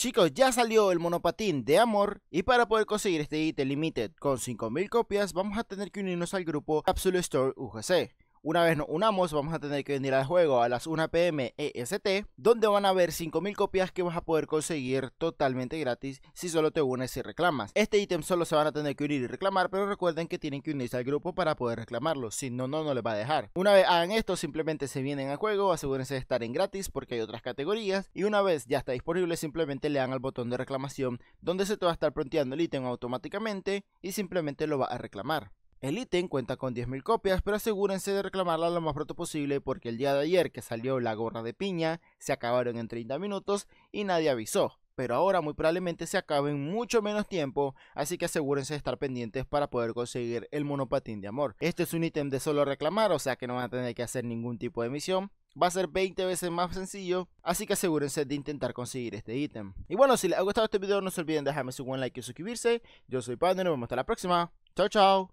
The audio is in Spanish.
Chicos, ya salió el monopatín de amor y para poder conseguir este ítem limited con 5000 copias vamos a tener que unirnos al grupo Capsule Store UGC. Una vez nos unamos, vamos a tener que venir al juego a las 1 pm EST, donde van a haber 5000 copias que vas a poder conseguir totalmente gratis si solo te unes y reclamas. Este ítem solo se van a tener que unir y reclamar, pero recuerden que tienen que unirse al grupo para poder reclamarlo, si no, no, no les va a dejar. Una vez hagan esto, simplemente se vienen al juego, asegúrense de estar en gratis porque hay otras categorías, y una vez ya está disponible, simplemente le dan al botón de reclamación, donde se te va a estar pronteando el ítem automáticamente y simplemente lo va a reclamar. El ítem cuenta con 10.000 copias, pero asegúrense de reclamarla lo más pronto posible porque el día de ayer que salió la gorra de piña se acabaron en 30 minutos y nadie avisó, pero ahora muy probablemente se acabe en mucho menos tiempo, así que asegúrense de estar pendientes para poder conseguir el monopatín de amor. Este es un ítem de solo reclamar, o sea que no van a tener que hacer ningún tipo de misión, va a ser 20 veces más sencillo, así que asegúrense de intentar conseguir este ítem. Y bueno, si les ha gustado este video no se olviden de dejarme su buen like y suscribirse. Yo soy Panda y nos vemos hasta la próxima. Chao, chao.